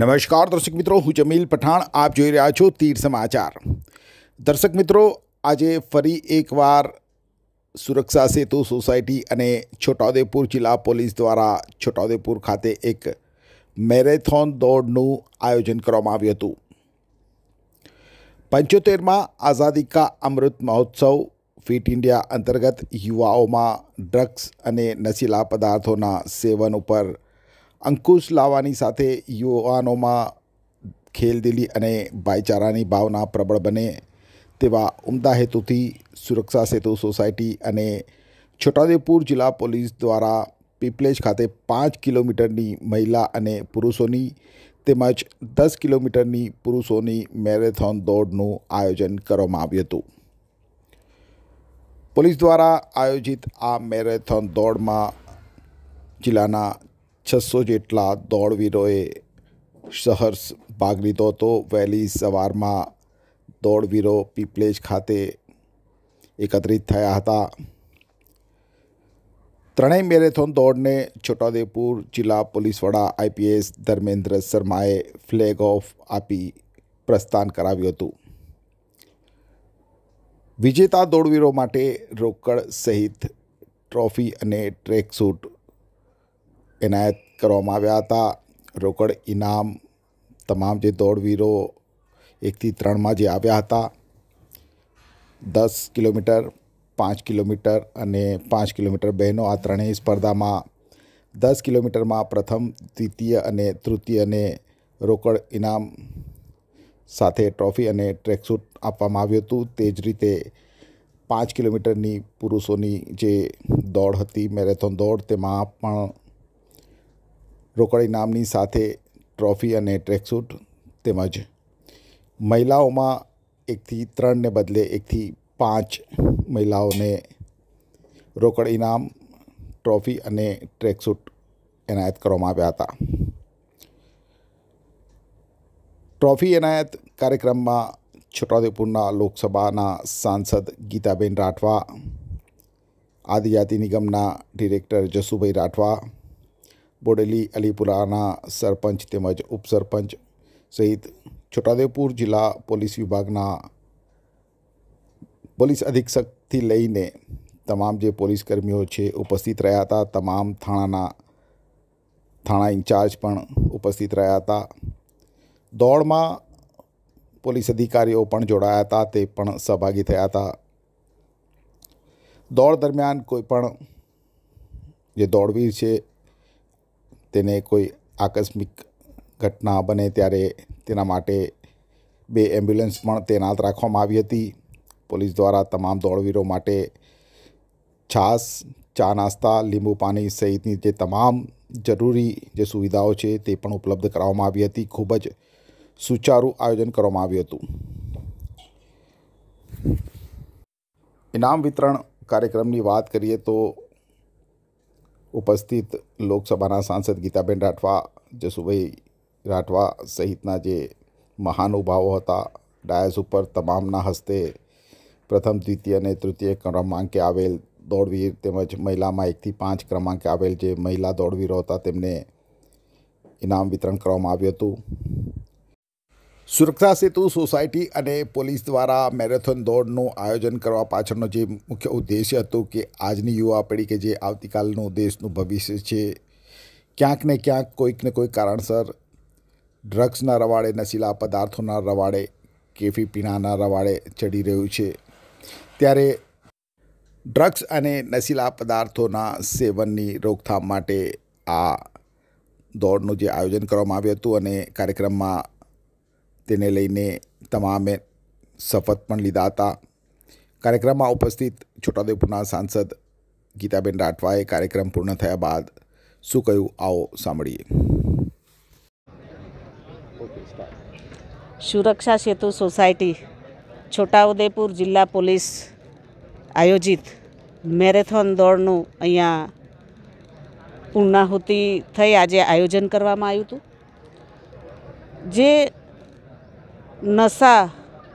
નમસ્કાર દર્શક મિત્રો હું જમીલ પઠાણ આપ જોઈ રહ્યા છો તીર સમાચાર દર્શક મિત્રો આજે ફરી એકવાર સુરક્ષા સેતુ સોસાયટી અને છોટાઉદેપુર જિલ્લા પોલીસ દ્વારા છોટાઉદેપુર ખાતે એક મેરેથોન દોડનું આયોજન કરવામાં આવ્યું હતું પંચોતેરમાં આઝાદી કા અમૃત મહોત્સવ ફિટ ઇન્ડિયા અંતર્ગત યુવાઓમાં ડ્રગ્સ અને નશીલા પદાર્થોના સેવન ઉપર અંકુશ લાવવાની સાથે યુવાનોમાં ખેલદિલી અને ભાઈચારાની ભાવના પ્રબળ બને તેવા ઉમદા હેતુથી સુરક્ષા સેતુ સોસાયટી અને છોટાઉદેપુર જિલ્લા પોલીસ દ્વારા પીપલેજ ખાતે પાંચ કિલોમીટરની મહિલા અને પુરુષોની તેમજ દસ કિલોમીટરની પુરુષોની મેરેથોન દોડનું આયોજન કરવામાં આવ્યું હતું પોલીસ દ્વારા આયોજિત આ મેરેથોન દોડમાં જિલ્લાના છસો જેટલા દોડવીરોએ શહેર ભાગ લીધો હતો વહેલી સવારમાં દોડવીરો પીપલેજ ખાતે એકત્રિત થયા હતા ત્રણેય મેરેથોન દોડને છોટાઉદેપુર જિલ્લા પોલીસ વડા આઈપીએસ ધર્મેન્દ્ર શર્માએ ફ્લેગ ઓફ આપી પ્રસ્થાન કરાવ્યું હતું વિજેતા દોડવીરો માટે રોકડ સહિત ટ્રોફી અને ટ્રેકસૂટ એનાયત કરવામાં આવ્યા હતા રોકડ ઇનામ તમામ જે દોડવીરો એકથી ત્રણમાં જે આવ્યા હતા દસ કિલોમીટર પાંચ કિલોમીટર અને પાંચ કિલોમીટર બહેનો આ ત્રણેય સ્પર્ધામાં દસ કિલોમીટરમાં પ્રથમ દ્વિતીય અને તૃતીય અને રોકડ ઇનામ સાથે ટ્રોફી અને ટ્રેકસૂટ આપવામાં આવ્યું હતું તે જ રીતે પાંચ કિલોમીટરની પુરુષોની જે દોડ હતી મેરેથોન દોડ તેમાં પણ રોકડ ઇનામની સાથે ટ્રોફી અને ટ્રેકસૂટ તેમજ મહિલાઓમાં એકથી ત્રણને બદલે એકથી પાંચ મહિલાઓને રોકડ ઇનામ ટ્રોફી અને ટ્રેકસૂટ એનાયત કરવામાં આવ્યા હતા ટ્રોફી એનાયત કાર્યક્રમમાં છોટાઉદેપુરના લોકસભાના સાંસદ ગીતાબેન રાઠવા આદિજાતિ નિગમના ડિરેક્ટર જસુભાઈ રાઠવા બોડેલી અલીપુરાના સરપંચ તેમજ ઉપસરપંચ સહિત છોટાઉદેપુર જિલ્લા પોલીસ વિભાગના પોલીસ અધિક્ષકથી લઈને તમામ જે પોલીસ કર્મીઓ છે ઉપસ્થિત રહ્યા હતા તમામ થાણાના થાણા ઇન્ચાર્જ પણ ઉપસ્થિત રહ્યા હતા દોડમાં પોલીસ અધિકારીઓ પણ જોડાયા હતા તે પણ સહભાગી થયા હતા દોડ દરમિયાન કોઈ પણ જે દોડવીર છે તેને કોઈ આકસ્મિક ઘટના બને ત્યારે તેના માટે બે એમ્બ્યુલન્સ પણ તૈનાત રાખવામાં આવી હતી પોલીસ દ્વારા તમામ દોડવીરો માટે છાસ ચા નાસ્તા લીંબુ પાણી સહિતની જે તમામ જરૂરી જે સુવિધાઓ છે તે પણ ઉપલબ્ધ કરાવવામાં આવી હતી ખૂબ જ સુચારું આયોજન કરવામાં આવ્યું હતું ઇનામ વિતરણ કાર્યક્રમની વાત કરીએ તો ઉપસ્થિત લોકસભાના સાંસદ ગીતાબેન રાઠવા જસુભાઈ રાઠવા સહિતના જે મહાનુભાવો હતા ડાયસ ઉપર તમામના હસ્તે પ્રથમ દ્વિતીય અને તૃતીય ક્રમાંકે આવેલ દોડવીર તેમજ મહિલામાં એકથી પાંચ ક્રમાંકે આવેલ જે મહિલા દોડવીરો હતા તેમને ઇનામ વિતરણ કરવામાં આવ્યું હતું સુરક્ષા સેતુ સોસાયટી અને પોલીસ દ્વારા મેરેથોન દોડનું આયોજન કરવા પાછળનો જે મુખ્ય ઉદ્દેશ્ય હતો કે આજની યુવા પેઢી કે જે આવતીકાલનું દેશનું ભવિષ્ય છે ક્યાંક ને ક્યાંક કોઈક ને કોઈ કારણસર ડ્રગ્સના રવાડે નશીલા પદાર્થોના રવાડે કેફી પીણાના રવાડે ચડી રહ્યું છે ત્યારે ડ્રગ્સ અને નશીલા પદાર્થોના સેવનની રોકથામ માટે આ દોડનું જે આયોજન કરવામાં આવ્યું હતું અને કાર્યક્રમમાં તેને લઈને તમામે શપથ પણ લીધા હતા કાર્યક્રમમાં ઉપસ્થિત છોટાઉદેપુરના સાંસદ ગીતાબેન રાઠવાએ કાર્યક્રમ પૂર્ણ થયા બાદ શું કહ્યું આવો સાંભળીએ સુરક્ષા સેતુ સોસાયટી છોટાઉદેપુર જિલ્લા પોલીસ આયોજિત મેરેથોન દોડનું અહીંયા પૂર્ણાહુતિ થઈ આજે આયોજન કરવામાં આવ્યું હતું જે નશા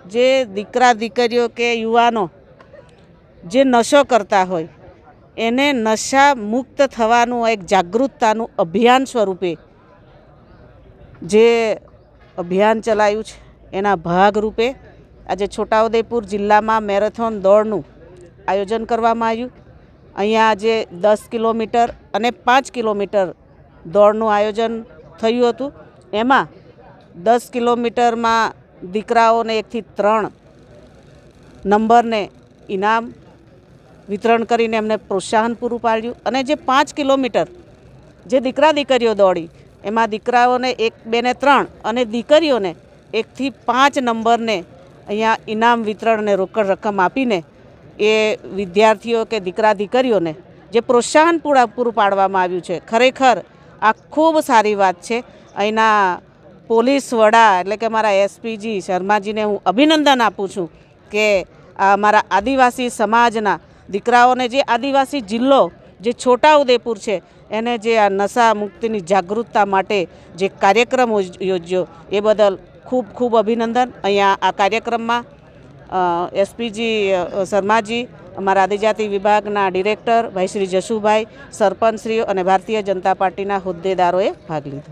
જે દીકરા દીકરીઓ કે યુવાનો જે નશો કરતા હોય એને નશા મુક્ત થવાનું એક જાગૃતતાનું અભિયાન સ્વરૂપે જે અભિયાન ચલાવ્યું છે એના ભાગરૂપે આજે છોટાઉદેપુર જિલ્લામાં મેરેથોન દોડનું આયોજન કરવામાં આવ્યું અહીંયા આજે દસ કિલોમીટર અને પાંચ કિલોમીટર દોડનું આયોજન થયું હતું એમાં દસ કિલોમીટરમાં દીકરાઓને એકથી ત્રણ નંબરને ઇનામ વિતરણ કરીને એમને પ્રોત્સાહન પૂરું પાડ્યું અને જે પાંચ કિલોમીટર જે દીકરા દીકરીઓ દોડી એમાં દીકરાઓને એક બે ને ત્રણ અને દીકરીઓને એકથી પાંચ નંબરને અહીંયા ઇનામ વિતરણને રોકડ રકમ આપીને એ વિદ્યાર્થીઓ કે દીકરા દીકરીઓને જે પ્રોત્સાહન પૂરા પૂરું પાડવામાં આવ્યું છે ખરેખર આ ખૂબ સારી વાત છે અહીંના પોલીસ વડા એટલે કે મારા એસપીજી શર્માજીને હું અભિનંદન આપું છું કે મારા આદિવાસી સમાજના દીકરાઓને જે આદિવાસી જિલ્લો જે છોટાઉદેપુર છે એને જે આ નશા મુક્તિની જાગૃતતા માટે જે કાર્યક્રમ યોજ્યો એ બદલ ખૂબ ખૂબ અભિનંદન અહીંયા આ કાર્યક્રમમાં એસપીજી શર્માજી અમારા આદિજાતિ વિભાગના ડિરેક્ટર ભાઈ શ્રી જશુભાઈ સરપંચશ્રીઓ અને ભારતીય જનતા પાર્ટીના હોદ્દેદારોએ ભાગ લીધો